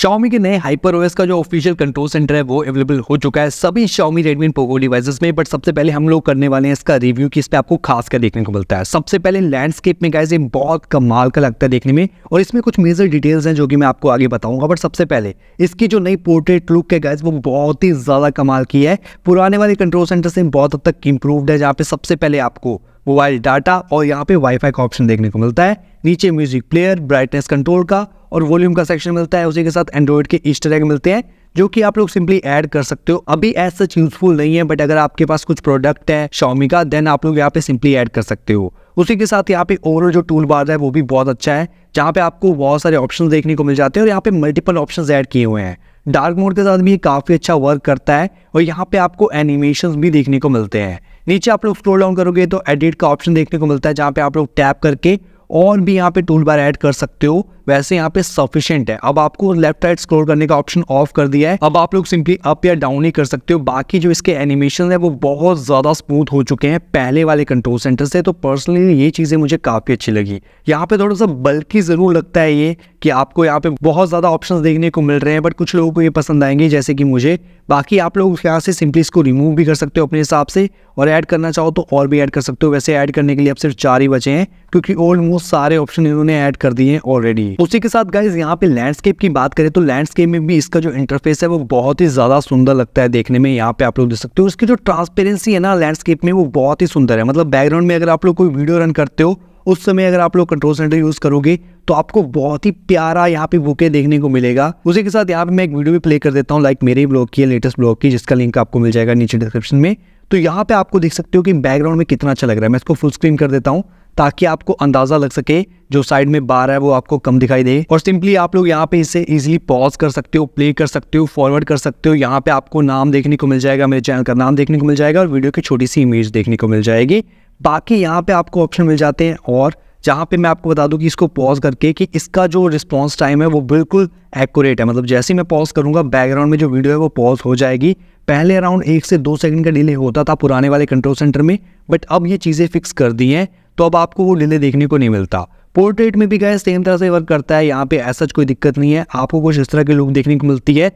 Xiaomi के नए hyper OS का जो ऑफिशियल कंट्रोल सेंटर है वो अवेलेबल हो चुका है सभी शाओमी रेडमी पोगो डिवाइसेस में बट सबसे पहले हम लोग करने वाले हैं इसका रिव्यू कि इस पर आपको खास कर देखने को मिलता है सबसे पहले लैंडस्केप में गाइज बहुत कमाल का लगता है देखने में और इसमें कुछ मेजर डिटेल्स हैं जो कि मैं आपको आगे बताऊंगा बट सबसे पहले इसकी जो नई पोर्ट्रेट लुक है गाइज वो बहुत ही ज़्यादा कमाल की है पुराने वाले कंट्रोल सेंटर से बहुत हद तक इंप्रूवड है जहाँ पे सबसे पहले आपको मोबाइल डाटा और यहाँ पे वाईफाई का ऑप्शन देखने को मिलता है नीचे म्यूजिक प्लेयर ब्राइटनेस कंट्रोल का और वॉल्यूम का सेक्शन मिलता है उसी के साथ एंड्रॉइड के ईस्टर एग मिलते हैं जो कि आप लोग सिंपली ऐड कर सकते हो अभी एज सच यूजफुल नहीं है बट अगर आपके पास कुछ प्रोडक्ट है शॉमी का देन आप लोग यहाँ पे सिंपली ऐड कर सकते हो उसी के साथ यहाँ पे ओवरऑल जो टूल बार है वो भी बहुत अच्छा है जहाँ पे आपको बहुत सारे ऑप्शन देखने को मिल जाते हैं और यहाँ पे मल्टीपल ऑप्शन ऐड किए हुए हैं डार्क मोड के साथ भी ये काफ़ी अच्छा वर्क करता है और यहाँ पे आपको एनिमेशन भी देखने को मिलते हैं नीचे आप लोग स्क्रोल डाउन करोगे तो एडिट का ऑप्शन देखने को मिलता है जहाँ पे आप लोग टैप करके और भी यहाँ पे टूल बार ऐड कर सकते हो वैसे यहाँ पे सफिशियंट है अब आपको लेफ्ट राइट स्क्रोल करने का ऑप्शन ऑफ कर दिया है अब आप लोग सिंपली अप या डाउन ही कर सकते हो बाकी जो इसके एनिमेशन है वो बहुत ज्यादा स्मूथ हो चुके हैं पहले वाले कंट्रोल सेंटर से तो पर्सनली ये चीजें मुझे काफी अच्छी लगी यहाँ पे थोड़ा सा बल्कि जरूर लगता है ये कि आपको यहाँ पे बहुत ज़्यादा ऑप्शन देखने को मिल रहे हैं बट कुछ लोगों को ये पसंद आएंगे जैसे कि मुझे बाकी आप लोग यहाँ से सिंपली इसको रिमूव भी कर सकते हो अपने हिसाब से और ऐड करना चाहो तो और भी ऐड कर सकते हो वैसे ऐड करने के लिए अब सिर्फ चार ही बचे हैं क्योंकि ऑलमोस्ट सारे ऑप्शन इन्होंने ऐड कर दिए हैं ऑलरेडी उसी के साथ गाइज यहाँ पे लैंडस्केप की बात करें तो लैंडस्केप में भी इसका जो इंटरफेस है वो बहुत ही ज़्यादा सुंदर लगता है देखने में यहाँ पे आप लोग देख सकते हो इसकी जो ट्रांसपेरेंसी है ना लैंडस्केप में वो बहुत ही सुंदर है मतलब बैकग्राउंड में अगर आप लोग कोई वीडियो रन करते हो उस समय अगर आप लोग कंट्रोल सेंटर यूज़ करोगे तो आपको बहुत ही प्यारा यहाँ पे बुके देखने को मिलेगा उसी के साथ यहाँ पे मैं एक वीडियो भी प्ले कर देता हूँ लाइक मेरे ब्लॉग की लेटेस्ट ब्लॉग की जिसका लिंक आपको मिल जाएगा नीचे डिस्क्रिप्शन में तो यहाँ पे आपको देख सकते हो कि बैकग्राउंड में कितना अच्छा लग रहा है मैं इसको फुल स्क्रीन कर देता हूँ ताकि आपको अंदाज़ा लग सके जो साइड में बार है वो आपको कम दिखाई दे और सिंपली आप लोग यहाँ पे इसे इजीली पॉज कर सकते हो प्ले कर सकते हो फॉरवर्ड कर सकते हो यहाँ पे आपको नाम देखने को मिल जाएगा मेरे चैनल का नाम देखने को मिल जाएगा और वीडियो की छोटी सी इमेज देखने को मिल जाएगी बाकी यहाँ पे आपको ऑप्शन मिल जाते हैं और जहाँ पे मैं आपको बता दूँ कि इसको पॉज करके कि इसका जो रिस्पॉन्स टाइम है वो बिल्कुल एक्यूरेट है मतलब जैसे ही मैं पॉज करूँगा बैकग्राउंड में जो वीडियो है वो पॉज हो जाएगी पहले अराउंड एक से दो सेकंड का डिले होता था पुराने वाले कंट्रोल सेंटर में बट अब ये चीज़ें फिक्स कर दी हैं तो अब आपको वो डिले देखने को नहीं मिलता पोर्ट्रेट में भी गए सेम तरह से वर्क करता है यहाँ पे ऐसा कोई दिक्कत नहीं है आपको कुछ इस तरह की लुक देखने को मिलती है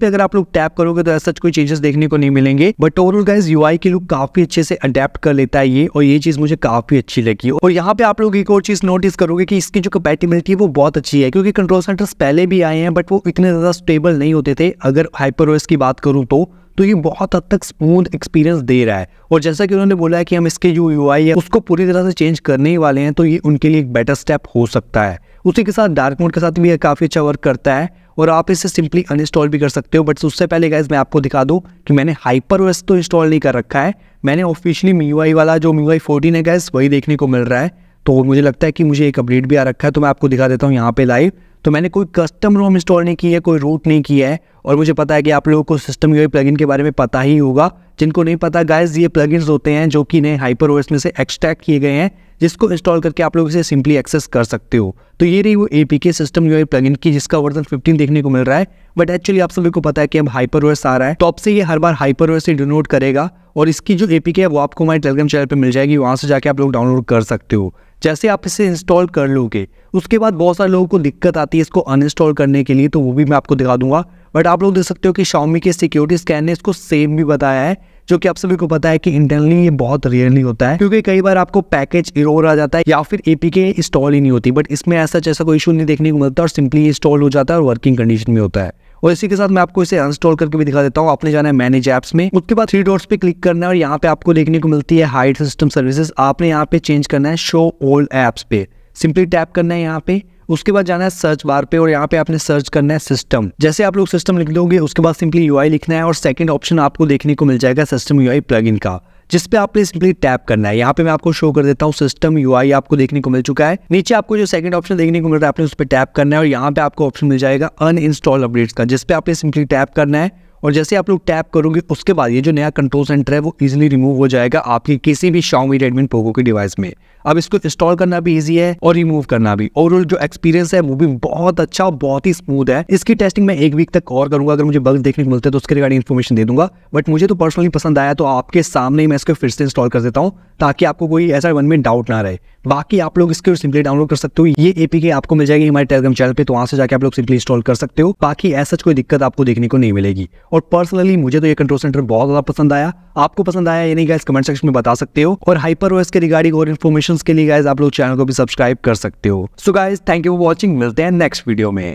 पे अगर आप लोग टैप करोगे तो ऐसा कोई चेंजेस देखने को नहीं मिलेंगे बट ओवरऑल गाइज यूआई की लुक काफी अच्छे से अडेप्ट कर लेता है ये और ये चीज मुझे काफी अच्छी लगी और यहाँ पे आप लोग एक और चीज नोटिस करोगे कि इसकी जो कपेटिबिलिटी है वो बहुत अच्छी है क्योंकि कंट्रोल सेंटर्स पहले भी आए हैं बट वो इतने ज्यादा स्टेबल नहीं होते थे अगर हाइपर की बात करूँ तो तो ये बहुत हद तक स्मूथ एक्सपीरियंस दे रहा है और जैसा कि उन्होंने बोला है कि हम इसके जो यू है उसको पूरी तरह से चेंज करने ही वाले हैं तो ये उनके लिए एक बेटर स्टेप हो सकता है उसी के साथ डार्क मोड के साथ भी यह काफ़ी अच्छा वर्क करता है और आप इसे सिंपली अनइंस्टॉल भी कर सकते हो बट उससे पहले गाइज मैं आपको दिखा दूँ कि मैंने हाइपर तो इंस्टॉल नहीं कर रखा है मैंने ऑफिशियली मी वाला जो मी वाई है गैस वही देखने को मिल रहा है तो मुझे लगता है कि मुझे एक अपडेट भी आ रखा है तो मैं आपको दिखा देता हूँ यहाँ पे लाइव तो मैंने कोई कस्टम रोम इंस्टॉल नहीं की है कोई रूट नहीं किया है और मुझे पता है कि आप लोगों को सिस्टम यू प्लगइन के बारे में पता ही होगा जिनको नहीं पता गाइस ये प्लगइन्स होते हैं जो कि नए हाइपर ओएस में से एक्सट्रैक्ट किए गए हैं जिसको इंस्टॉल करके आप लोग इसे सिंपली एक्सेस कर सकते हो तो ये रही वो A P K system U plug की जिसका वर्जन 15 देखने को मिल रहा है बट एक्चुअली आप सभी को पता है कि अब हाइपर ओएस आ रहा है टॉप तो से ये हर बार हाइपर ओएस से डिनोट करेगा और इसकी जो ए के है वो आपको हमारे टेलीग्राम चैनल पर मिल जाएगी वहाँ से जाके आप लोग डाउनलोड कर सकते हो जैसे आप इसे इंस्टॉल कर लोगे उसके बाद बहुत सारे लोगों को दिक्कत आती है इसको अनइंस्टॉल करने के लिए तो वो भी मैं आपको दिखा दूंगा बट आप लोग देख सकते हो कि शाओमी के सिक्योरिटी स्कैन ने इसको सेम भी बताया है जो कि आप सभी को पता है कि इंटरनली ये बहुत रेयरली होता है क्योंकि कई बार आपको पैकेज इरोर आ जाता है या फिर एपीके इंस्टॉल ही नहीं होती बट इसमें ऐसा जैसा कोई इशू नहीं देखने को मिलता और सिंपली इंस्टॉल हो जाता है और वर्किंग कंडीशन में होता है और इसी के साथ मैं आपको इसे अनस्टॉल करके भी दिखा देता हूँ आपने जाना है मैनेज ऐप्स में उसके बाद थ्री डॉट्स पे क्लिक करना है और यहाँ पे आपको देखने को मिलती है हाइड सिस्टम सर्विसेज आपने यहाँ पे चेंज करना है शो ओल्ड ऐप्स पे सिंपली टैप करना है यहाँ पे उसके बाद जाना है सर्च बार पे और यहाँ पे आपने सर्च करना है सिस्टम जैसे आप लोग सिस्टम लिख लोगे उसके बाद सिंपली यूआई लिखना है और सेकंड ऑप्शन आपको देखने को मिल जाएगा सिस्टम यूआई प्लगइन का जिस पे आपने सिंपली टैप करना है यहाँ पे मैं आपको शो कर देता हूँ सिस्टम यूआई आपको देखने को मिल चुका है नीचे आपको जो सेकंड ऑप्शन देखने को मिल रहा है आपने उस पर टैप करना है और यहाँ पे आपको ऑप्शन मिल जाएगा अन इंस्टॉल अपडेट्स का जिसपे आपने सिंपली टैप करना है और जैसे आप लोग टैप करोगे उसके बाद ये जो नया कंट्रोल सेंटर है वो इजिली रिमूव हो जाएगा आपकी किसी भी शॉमी रेडमी पोगो के डिवाइस में अब इसको इंस्टॉल करना भी ईजी है और रिमूव करना भी और जो एक्सपीरियंस है वो भी बहुत अच्छा और बहुत ही स्मूथ है इसकी टेस्टिंग मैं एक वीक तक और करूंगा अगर मुझे बग्स देखने को मिलते हैं तो उसके रिगार्डिंग इन्फॉर्मेशन दे दूंगा बट मुझे तो पर्सनली पसंद आया तो आपके सामने ही मैं इसको फिर से इंस्टॉल कर देता हूँ ताकि आपको कोई ऐसा वन में डाउट ना रहे बाकी आप लोग इसको सिंपली डाउनलोड कर सकते हो ये एपीके आपको मिल जाएगी हमारे टेलीग्राम चैनल पर तो वहाँ से जाकर आप लोग सिंपली इंस्टॉल कर सकते हो बाकी ऐसा कोई दिक्कत आपको देखने को नहीं मिलेगी और पर्सनली मुझे तो ये कंट्रोल सेंटर बहुत ज़्यादा पसंद आया आपको पसंद आया या नहीं गाइज कमेंट सेक्शन में बता सकते हो और हाइपर ओएस के रिगार्डिंग और इन्फॉर्मेशन के लिए गाइज आप लोग चैनल को भी सब्सक्राइब कर सकते हो so guys thank you for watching मिलते हैं नेक्स्ट वीडियो में